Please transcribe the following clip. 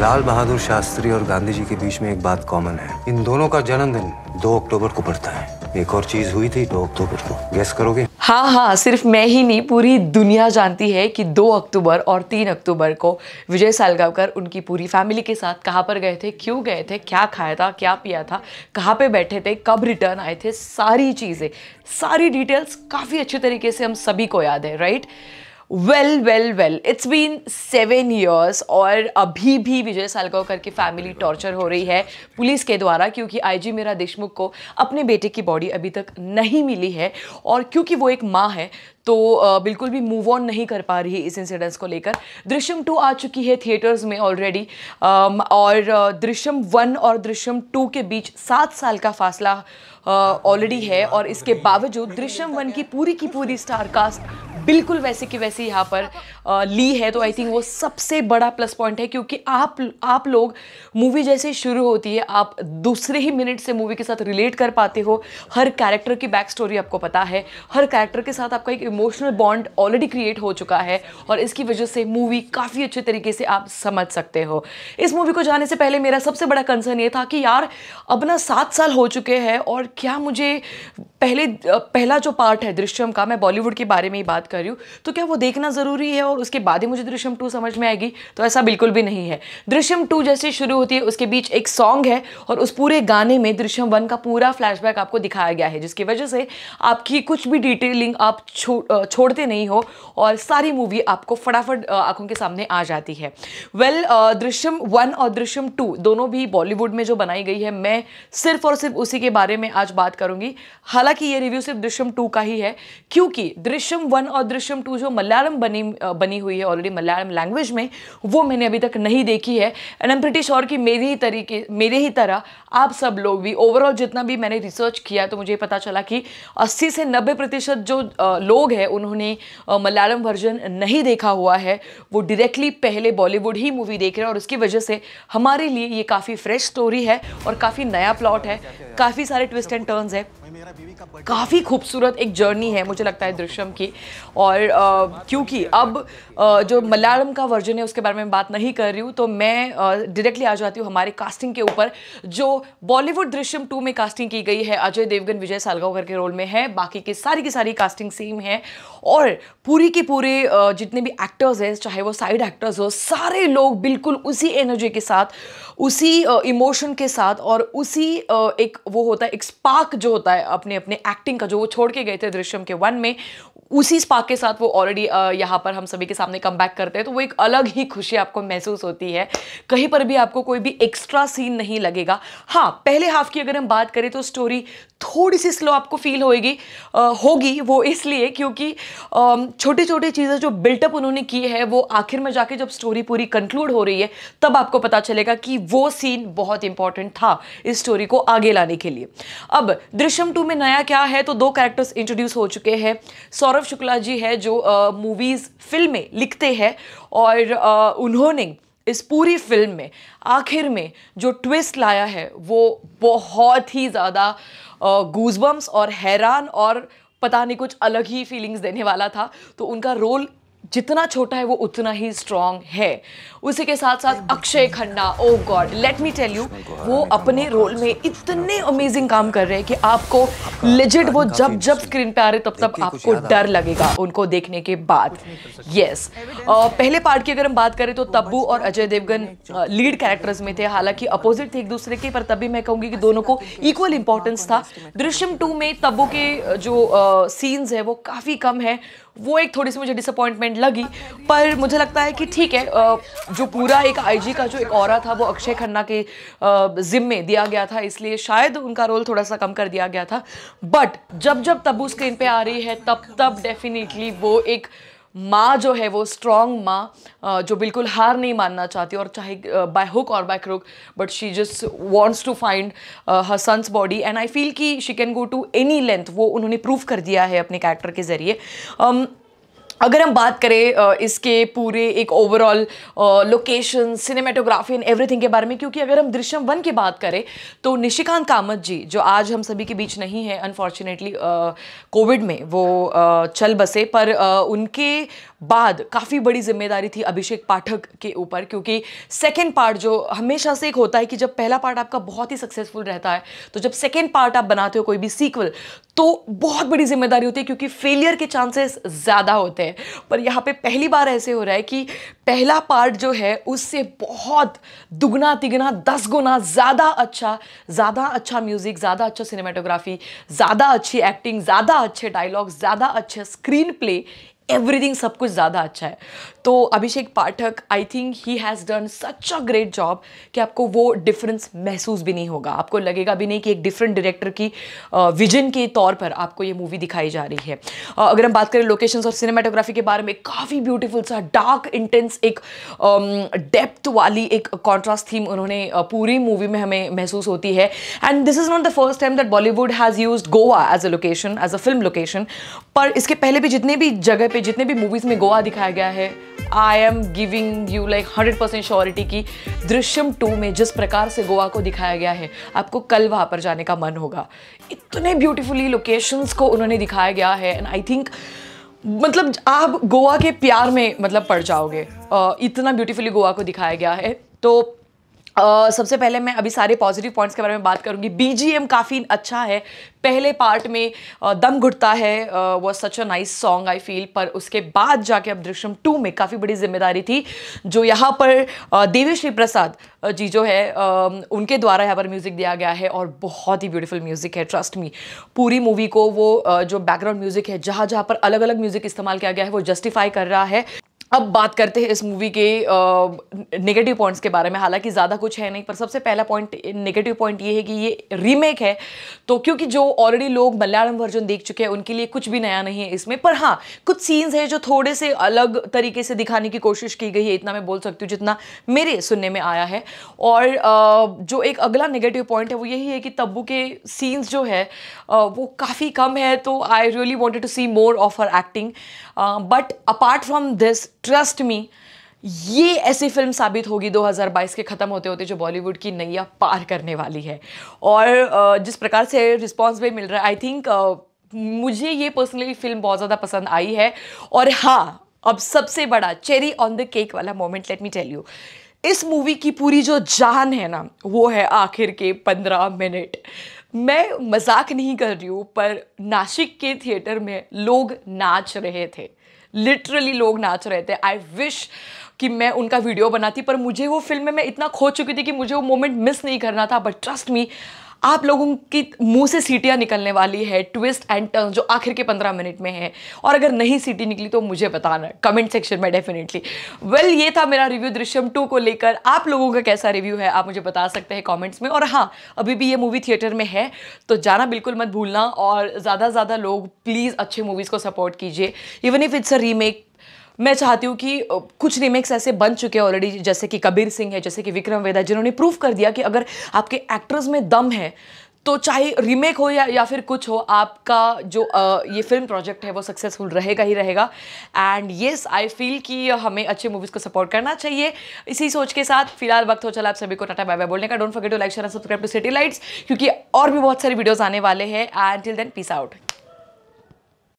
लाल बहादुर शास्त्री और गांधी जी के बीच में एक बात कॉमन है इन दोनों का जन्मदिन दो अक्टूबर को पड़ता है एक और चीज हुई थी दो अक्टूबर को गैस करोगे हाँ हाँ सिर्फ मैं ही नहीं पूरी दुनिया जानती है कि 2 अक्टूबर और 3 अक्टूबर को विजय सालगावकर उनकी पूरी फैमिली के साथ कहाँ पर गए थे क्यों गए थे क्या खाया था क्या पिया था कहाँ पे बैठे थे कब रिटर्न आए थे सारी चीज़ें सारी डिटेल्स काफ़ी अच्छे तरीके से हम सभी को याद है right well well well it's been seven years और अभी भी विजय सालगावकर की फैमिली टॉर्चर हो रही है पुलिस के द्वारा क्योंकि आईजी मेरा देशमुख को अपने बेटे की बॉडी अभी तक नहीं मिली है और क्योंकि वो एक माँ है तो बिल्कुल भी मूव ऑन नहीं कर पा रही है इस इंसिडेंस को लेकर दृश्यम टू आ चुकी है थिएटर्स में ऑलरेडी और दृश्यम वन और दृश्यम टू के बीच सात साल का फासला ऑलरेडी है और इसके बावजूद दृश्यम वन की पूरी की पूरी स्टार कास्ट बिल्कुल वैसे की वैसी यहाँ पर ली है तो आई थिंक वो सबसे बड़ा प्लस पॉइंट है क्योंकि आप आप लोग मूवी जैसे शुरू होती है आप दूसरे ही मिनट से मूवी के साथ रिलेट कर पाते हो हर कैरेक्टर की बैक स्टोरी आपको पता है हर कैरेक्टर के साथ आपका एक इमोशनल बॉन्ड ऑलरेडी क्रिएट हो चुका है और इसकी वजह से मूवी काफ़ी अच्छे तरीके से आप समझ सकते हो इस मूवी को जाने से पहले मेरा सबसे बड़ा कंसर्न ये था कि यार अपना सात साल हो चुके हैं और क्या मुझे पहले पहला जो पार्ट है दृश्यम का मैं बॉलीवुड के बारे में ही बात कर रही हूँ तो क्या वो देखना ज़रूरी है और उसके बाद ही मुझे दृश्यम टू समझ में आएगी तो ऐसा बिल्कुल भी नहीं है दृश्यम टू जैसे शुरू होती है उसके बीच एक सॉन्ग है और उस पूरे गाने में दृश्यम वन का पूरा फ्लैशबैक आपको दिखाया गया है जिसकी वजह से आपकी कुछ भी डिटेलिंग आप छो, छोड़ते नहीं हो और सारी मूवी आपको फटाफट आंखों के सामने आ जाती है वेल दृश्यम वन और दृश्यम टू दोनों भी बॉलीवुड में जो बनाई गई है मैं सिर्फ और सिर्फ उसी के बारे में आज बात करूँगी हालांकि हालांकि ये रिव्यू सिर्फ दृश्यम टू का ही है क्योंकि दृश्यम वन और दृश्यम टू जो मलयालम बनी बनी हुई है ऑलरेडी मलयालम लैंग्वेज में वो मैंने अभी तक नहीं देखी है एंड एम ब्रिटिश और कि मेरे ही तरीके मेरे ही तरह आप सब लोग भी ओवरऑल जितना भी मैंने रिसर्च किया तो मुझे पता चला कि अस्सी से नब्बे जो लोग हैं उन्होंने मलयालम वर्जन नहीं देखा हुआ है वो डायरेक्टली पहले बॉलीवुड ही मूवी देख रहे हैं और उसकी वजह से हमारे लिए ये काफ़ी फ्रेश स्टोरी है और काफ़ी नया प्लॉट है काफ़ी सारे ट्विस्ट एंड टर्न्स है काफ़ी खूबसूरत एक जर्नी है मुझे लगता है दृश्यम की और क्योंकि अब आ, जो मलयालम का वर्जन है उसके बारे में बात नहीं कर रही हूँ तो मैं डायरेक्टली आ जाती हूँ हमारे कास्टिंग के ऊपर जो बॉलीवुड दृश्यम टू में कास्टिंग की गई है अजय देवगन विजय सालगावकर के रोल में है बाकी के सारी की सारी कास्टिंग सेम है और पूरी की पूरे जितने भी एक्टर्स हैं चाहे वो साइड एक्टर्स हो सारे लोग बिल्कुल उसी एनर्जी के साथ उसी इमोशन के साथ और उसी एक वो होता है एक स्पार्क जो होता है अपने अपने एक्टिंग का जो वो छोड़ के गए थे दृश्यम के वन में उसी स्पार्क के साथ वो ऑलरेडी यहाँ पर हम सभी के सामने कम बैक करते हैं तो वो एक अलग ही खुशी आपको महसूस होती है कहीं पर भी आपको कोई भी एक्स्ट्रा सीन नहीं लगेगा हाँ पहले हाफ की अगर हम बात करें तो स्टोरी थोड़ी सी स्लो आपको फील होगी होगी वो इसलिए क्योंकि छोटी छोटी चीज़ें जो बिल्टअप उन्होंने की है वो आखिर में जाके जब स्टोरी पूरी कंक्लूड हो रही है तब आपको पता चलेगा कि वो सीन बहुत इंपॉर्टेंट था इस स्टोरी को आगे लाने के लिए अब दृश्यम टू में नया क्या है तो दो कैरेक्टर्स इंट्रोड्यूस हो चुके हैं सौरभ गौरव शुक्ला जी है जो मूवीज़ फिल्में लिखते हैं और आ, उन्होंने इस पूरी फिल्म में आखिर में जो ट्विस्ट लाया है वो बहुत ही ज़्यादा गूजबम्स और हैरान और पता नहीं कुछ अलग ही फीलिंग्स देने वाला था तो उनका रोल जितना छोटा है वो उतना ही स्ट्रॉन्ग है उसी के साथ साथ Akshaye Khanna O God let me tell you वो अपने रोल में इतने अमेजिंग काम कर रहे हैं कि आपको लेजिट वो जब जब स्क्रीन पे आ रहे तब तब आपको डर लगेगा उनको देखने के बाद यस पहले पार्ट की अगर हम बात करें तो, तो तब्बू और अजय देवगन लीड कैरेक्टर्स में थे तो हालांकि अपोजिट थे एक दूसरे के पर तभी मैं कहूंगी कि दोनों को इक्वल इंपॉर्टेंस था दृश्यम टू में तब्बू के जो सीन्स है वो काफ़ी कम है वो एक थोड़ी सी मुझे डिसअपॉइंटमेंट लगी पर मुझे लगता है कि ठीक है जो पूरा एक आईजी का जो एक और था वो अक्षय खन्ना के जिम्मे दिया गया था इसलिए शायद उनका रोल थोड़ा सा कम कर दिया गया था बट जब जब तब्बू स्क्रीन पे आ रही है तब तब डेफिनेटली वो एक माँ जो है वो स्ट्रॉन्ग माँ जो बिल्कुल हार नहीं मानना चाहती और चाहे बाय हुक और by crook but she just wants to find her son's body and I feel कि she can go to any length वो उन्होंने प्रूव कर दिया है अपने कैरेक्टर के ज़रिए um, अगर हम बात करें इसके पूरे एक overall location cinematography and everything के बारे में क्योंकि अगर हम दृश्यम वन की बात करें तो निशिकांत कामत जी जो आज हम सभी के बीच नहीं है अनफॉर्चुनेटली कोविड में वो आ, चल बसे पर आ, उनके बाद काफ़ी बड़ी जिम्मेदारी थी अभिषेक पाठक के ऊपर क्योंकि सेकेंड पार्ट जो हमेशा से एक होता है कि जब पहला पार्ट आपका बहुत ही सक्सेसफुल रहता है तो जब सेकेंड पार्ट आप बनाते हो कोई भी सीक्वल तो बहुत बड़ी जिम्मेदारी होती है क्योंकि फेलियर के चांसेस ज़्यादा होते हैं है पर यहाँ पे पहली बार ऐसे हो रहा है कि पहला पार्ट जो है उससे बहुत दुगना तिगना दस गुना ज़्यादा अच्छा ज़्यादा अच्छा म्यूज़िक ज़्यादा अच्छा सिनेमाटोग्राफी ज़्यादा अच्छी एक्टिंग ज़्यादा अच्छे डायलॉग ज़्यादा अच्छे स्क्रीन प्ले एवरीथिंग सब कुछ ज़्यादा अच्छा है तो Abhishek Pathak I think he has done such a great job कि आपको वो डिफरेंस महसूस भी नहीं होगा आपको लगेगा भी नहीं कि एक डिफरेंट डायरेक्टर की विजन के तौर पर आपको ये मूवी दिखाई जा रही है अगर हम बात करें लोकेशंस और सिनेमाटोग्राफी के बारे में काफ़ी ब्यूटीफुल सा डार्क इंटेंस एक डेप्थ वाली एक कॉन्ट्रास्ट थीम उन्होंने पूरी मूवी में हमें महसूस होती है and this is not the first time that Bollywood has use Goa as a location as a film location पर इसके पहले भी जितने भी जगह पे जितने भी मूवीज़ में गोवा दिखाया गया है I am giving you like hundred percent surety की दृश्यम टू में जिस प्रकार से गोवा को दिखाया गया है आपको कल वहाँ पर जाने का मन होगा इतने ब्यूटिफुली लोकेशंस को उन्होंने दिखाया गया है एंड आई थिंक मतलब आप गोवा के प्यार में मतलब पड़ जाओगे uh, इतना ब्यूटीफुली गोवा को दिखाया गया है तो Uh, सबसे पहले मैं अभी सारे पॉजिटिव पॉइंट्स के बारे में बात करूंगी बीजीएम काफ़ी अच्छा है पहले पार्ट में uh, दम घुटता है वो such a nice song I feel पर उसके बाद जाके अब दृश्यम टू में काफ़ी बड़ी जिम्मेदारी थी जो यहाँ पर uh, देवी श्री प्रसाद जी जो है उनके द्वारा यहाँ पर म्यूज़िक दिया गया है और बहुत ही ब्यूटीफुल म्यूज़िक है ट्रस्ट मी पूरी मूवी को वो जो बैकग्राउंड म्यूज़िक है जहाँ जहाँ पर अलग अलग म्यूज़िक इस्तेमाल किया गया है वो जस्टिफाई कर रहा है अब बात करते हैं इस मूवी के नेगेटिव पॉइंट्स के बारे में हालांकि ज़्यादा कुछ है नहीं पर सबसे पहला पॉइंट नेगेटिव पॉइंट ये है कि ये रीमेक है तो क्योंकि जो ऑलरेडी लोग मलयालम वर्जन देख चुके हैं उनके लिए कुछ भी नया नहीं है इसमें पर हाँ कुछ सीन्स है जो थोड़े से अलग तरीके से दिखाने की कोशिश की गई है इतना मैं बोल सकती हूँ जितना मेरे सुनने में आया है और आ, जो एक अगला नेगेटिव पॉइंट है वो यही है कि तब्बू के सीन्स जो है आ, वो काफ़ी कम है तो I really wanted to see more of her acting but apart from this trust me ये ऐसी फिल्म साबित होगी 2022 के ख़त्म होते होते जो बॉलीवुड की नैया पार करने वाली है और जिस प्रकार से रिस्पॉन्स भी मिल रहा है आई थिंक मुझे ये पर्सनली फिल्म बहुत ज़्यादा पसंद आई है और हाँ अब सबसे बड़ा चेरी ऑन द केक वाला moment let me tell you इस मूवी की पूरी जो जान है ना वो है आखिर के पंद्रह मिनट मैं मजाक नहीं कर रही हूँ पर नासिक के थिएटर में लोग नाच रहे थे लिटरली लोग नाच रहे थे आई विश कि मैं उनका वीडियो बनाती पर मुझे वो फिल्म में मैं इतना खो चुकी थी कि मुझे वो मोमेंट मिस नहीं करना था बट ट्रस्ट मी आप लोगों की मुंह से सीटियां निकलने वाली है ट्विस्ट एंड टर्न जो आखिर के पंद्रह मिनट में है और अगर नहीं सीटी निकली तो मुझे बताना कमेंट सेक्शन में डेफिनेटली वेल ये था मेरा रिव्यू दृश्यम टू को लेकर आप लोगों का कैसा रिव्यू है आप मुझे बता सकते हैं कॉमेंट्स में और हाँ अभी भी ये मूवी थिएटर में है तो जाना बिल्कुल मत भूलना और ज़्यादा से ज़्यादा लोग प्लीज़ अच्छे मूवीज़ को सपोर्ट कीजिए even if it's a remake मैं चाहती हूँ कि कुछ रीमेक्स ऐसे बन चुके हैं ऑलरेडी जैसे कि कबीर सिंह है जैसे कि विक्रम वेदा जिन्होंने प्रूव कर दिया कि अगर आपके एक्टर्स में दम है तो चाहे रीमेक हो या या फिर कुछ हो आपका जो आ, ये फिल्म प्रोजेक्ट है वो सक्सेसफुल रहेगा ही रहेगा एंड येस आई फील कि हमें अच्छे मूवीज़ को सपोर्ट करना चाहिए इसी सोच के साथ फिलहाल वक्त हो चला आप सभी को टाटा बाय बाय बोलने का don't forget to like share subscribe to City Lights क्योंकि और भी बहुत सारे वीडियोज़ आने वाले हैं and till then peace out